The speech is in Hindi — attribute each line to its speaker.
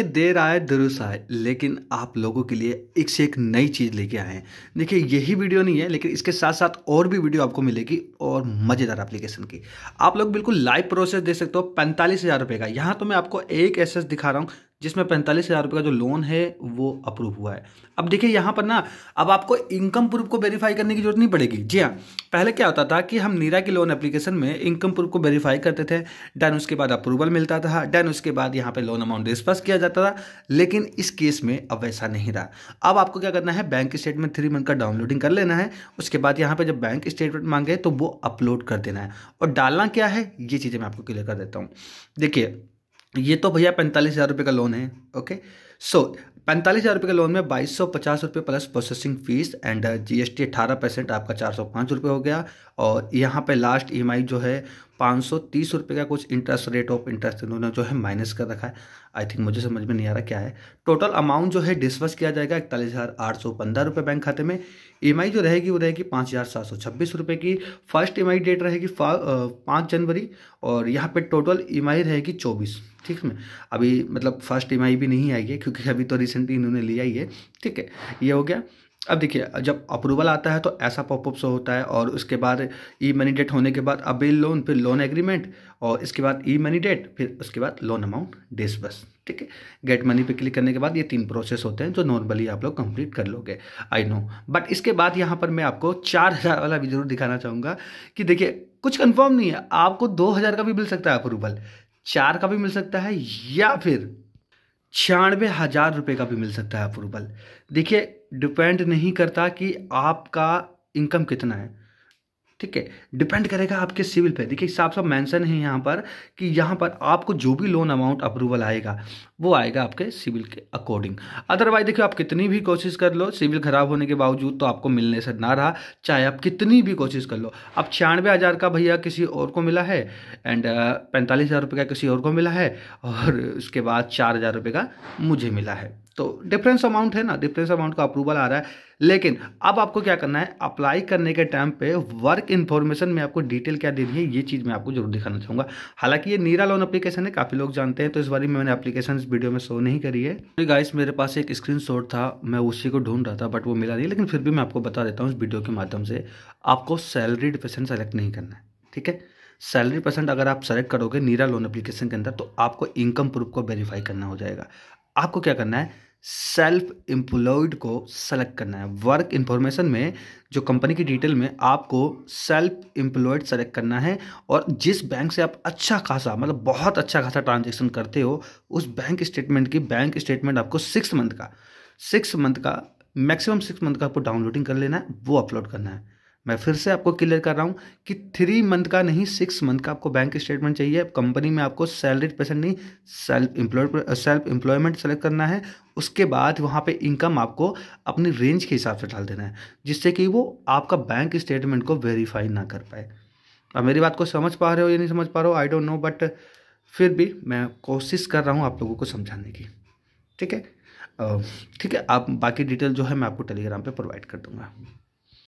Speaker 1: देर आए दुरुस्त आए लेकिन आप लोगों के लिए एक से एक नई चीज़ लेके आए हैं देखिए यही वीडियो नहीं है लेकिन इसके साथ साथ और भी वीडियो आपको मिलेगी और मज़ेदार एप्लीकेशन की आप लोग बिल्कुल लाइव प्रोसेस दे सकते हो पैंतालीस हज़ार रुपये का यहाँ तो मैं आपको एक एसेस दिखा रहा हूँ जिसमें पैंतालीस हज़ार रुपये का जो लोन है वो अप्रूव हुआ है अब देखिए यहाँ पर ना अब आपको इनकम प्रूफ को वेरीफाई करने की जरूरत नहीं पड़ेगी जी हाँ पहले क्या होता था कि हम नीरा के लोन एप्लीकेशन में इनकम प्रूफ को वेरीफाई करते थे डैन उसके बाद अप्रूवल मिलता था डैन उसके बाद यहाँ पर लोन अमाउंट डिस्पर्स किया जाता था लेकिन इस केस में अब वैसा नहीं रहा अब आपको क्या करना है बैंक स्टेटमेंट थ्री मंथ का डाउनलोडिंग कर लेना है उसके बाद यहाँ पर जब बैंक स्टेटमेंट मांगे तो वो अपलोड कर देना है और डालना क्या है ये चीज़ें मैं आपको क्लियर कर देता हूँ देखिए ये तो भैया पैंतालीस हज़ार रुपये का लोन है ओके सो पैंतालीस हज़ार रुपये के लोन में बाईस सौ पचास रुपये plus processing fees and G S T अठारह परसेंट आपका चार सौ पाँच रुपये हो गया और यहाँ पे लास्ट आई e जो है पाँच सौ तीस रुपये का कुछ इंटरेस्ट रेट ऑफ इंटरेस्ट इन्होंने जो है माइनस कर रखा है आई थिंक मुझे समझ में नहीं आ रहा क्या है टोटल अमाउंट जो है डिसबर्स किया जाएगा इकतालीस हज़ार आठ सौ पंद्रह रुपये बैंक खाते में ई e जो रहेगी वो रहेगी पाँच हज़ार सात सौ छब्बीस रुपये की फर्स्ट ई डेट रहेगी पाँच जनवरी और यहाँ पर टोटल ई रहेगी चौबीस ठीक है अभी मतलब फर्स्ट ई e भी नहीं आएगी क्योंकि अभी तो रिसेंटली इन्होंने लिया ही है ठीक है ये हो गया अब देखिए जब अप्रूवल आता है तो ऐसा पॉपअप शो होता है और उसके बाद ई मनी डेट होने के बाद अबिल लोन फिर लोन एग्रीमेंट और इसके बाद ई मनी डेट फिर उसके बाद लोन अमाउंट डिसबस ठीक है गेट मनी पे क्लिक करने के बाद ये तीन प्रोसेस होते हैं जो नॉर्मली आप लोग कंप्लीट कर लोगे आई नो बट इसके बाद यहाँ पर मैं आपको चार वाला भी जरूर दिखाना चाहूँगा कि देखिए कुछ कन्फर्म नहीं है आपको दो का भी मिल सकता है अप्रूवल चार का भी मिल सकता है या फिर छियानवे हज़ार रुपये का भी मिल सकता है अप्रूवल देखिए डिपेंड नहीं करता कि आपका इनकम कितना है ठीक है डिपेंड करेगा आपके सिविल पे देखिए साफ साफ मेंशन है यहाँ पर कि यहाँ पर आपको जो भी लोन अमाउंट अप्रूवल आएगा वो आएगा आपके सिविल के अकॉर्डिंग अदरवाइज देखिए आप कितनी भी कोशिश कर लो सिविल खराब होने के बावजूद तो आपको मिलने से ना रहा चाहे आप कितनी भी कोशिश कर लो अब छियानवे हज़ार का भैया किसी और को मिला है एंड पैंतालीस हज़ार रुपये का किसी और को मिला है और उसके बाद चार हज़ार रुपये का मुझे मिला है तो डिफरेंस अमाउंट है ना डिफरेंस अमाउंट का अप्रूवल आ रहा है लेकिन अब आपको क्या करना है अप्लाई करने के टाइम पे वर्क इन्फॉर्मेशन में आपको डिटेल क्या दे दी है ये चीज़ मैं आपको जरूर दिखाना चाहूँगा हालांकि ये नीरा लोन एप्लीकेशन है काफ़ी लोग जानते हैं तो इस बारे में मैंने एप्लीकेशन वीडियो में शो नहीं करी है तो गाइस मेरे पास एक स्क्रीन था मैं उसी को ढूंढ रहा था बट वो मिला नहीं लेकिन फिर भी मैं आपको बता देता हूँ इस वीडियो के माध्यम से आपको सैलरी पेशेंट सेलेक्ट नहीं करना है ठीक है सैलरी परसेंट अगर आप सेलेक्ट करोगे नीरा लोन एप्लीकेशन के अंदर तो आपको इनकम प्रूफ को वेरीफाई करना हो जाएगा आपको क्या करना है सेल्फ एम्प्लॉयड को सेलेक्ट करना है वर्क इंफॉर्मेशन में जो कंपनी की डिटेल में आपको सेल्फ एम्प्लॉयड सेलेक्ट करना है और जिस बैंक से आप अच्छा खासा मतलब बहुत अच्छा खासा ट्रांजेक्शन करते हो उस बैंक स्टेटमेंट की बैंक स्टेटमेंट आपको सिक्स मंथ का सिक्स मंथ का मैक्सिमम सिक्स मंथ का आपको डाउनलोडिंग कर लेना है वो अपलोड करना है मैं फिर से आपको क्लियर कर रहा हूँ कि थ्री मंथ का नहीं सिक्स मंथ का आपको बैंक स्टेटमेंट चाहिए कंपनी में आपको सैलरीड पर्सन नहीं self employ self employment select करना है उसके बाद वहाँ पे इनकम आपको अपनी रेंज के हिसाब से डाल देना है जिससे कि वो आपका बैंक स्टेटमेंट को वेरीफाई ना कर पाए अब मेरी बात को समझ पा रहे हो या नहीं समझ पा रहे हो आई डोंट नो बट फिर भी मैं कोशिश कर रहा हूँ आप लोगों को समझाने की ठीक है ठीक है आप बाकी डिटेल जो है मैं आपको टेलीग्राम पर प्रोवाइड कर दूँगा